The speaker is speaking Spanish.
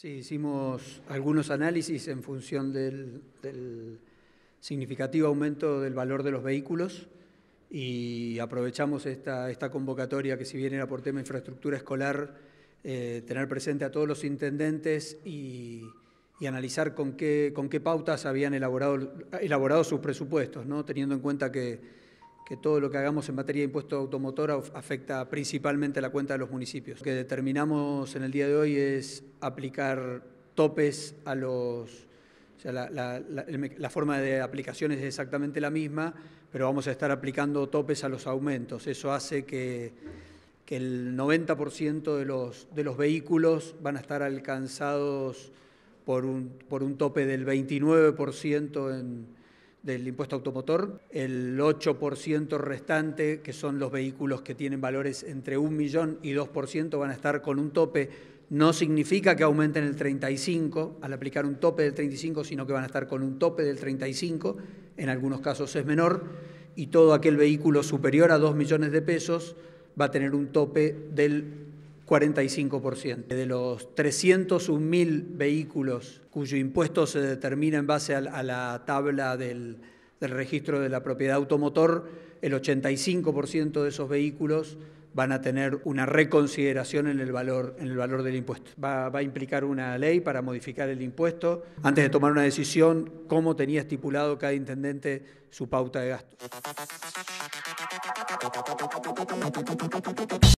Sí, hicimos algunos análisis en función del, significativo aumento del valor de los vehículos y aprovechamos esta, esta convocatoria que si bien era por tema infraestructura escolar, eh, tener presente a todos los intendentes y, y analizar con qué, con qué pautas habían elaborado, elaborado sus presupuestos, ¿no? teniendo en cuenta que que todo lo que hagamos en materia de impuesto automotor afecta principalmente a la cuenta de los municipios. Lo que determinamos en el día de hoy es aplicar topes a los... O sea, la, forma de aplicación es exactamente la misma, pero vamos a estar aplicando topes a los aumentos. Eso hace que, que el 90% de los, de los vehículos van a estar alcanzados por un, por un tope del 29% en del impuesto automotor, el 8% restante, que son los vehículos que tienen valores entre 1 millón y 2%, van a estar con un tope. No significa que aumenten el 35 al aplicar un tope del 35, sino que van a estar con un tope del 35, en algunos casos es menor, y todo aquel vehículo superior a 2 millones de pesos va a tener un tope del 45%. De los 301.000 vehículos cuyo impuesto se determina en base a la tabla del, registro de la propiedad automotor, el 85% de esos vehículos van a tener una reconsideración en el valor, en el valor del impuesto. Va, va, a implicar una ley para modificar el impuesto antes de tomar una decisión cómo tenía estipulado cada intendente su pauta de gastos.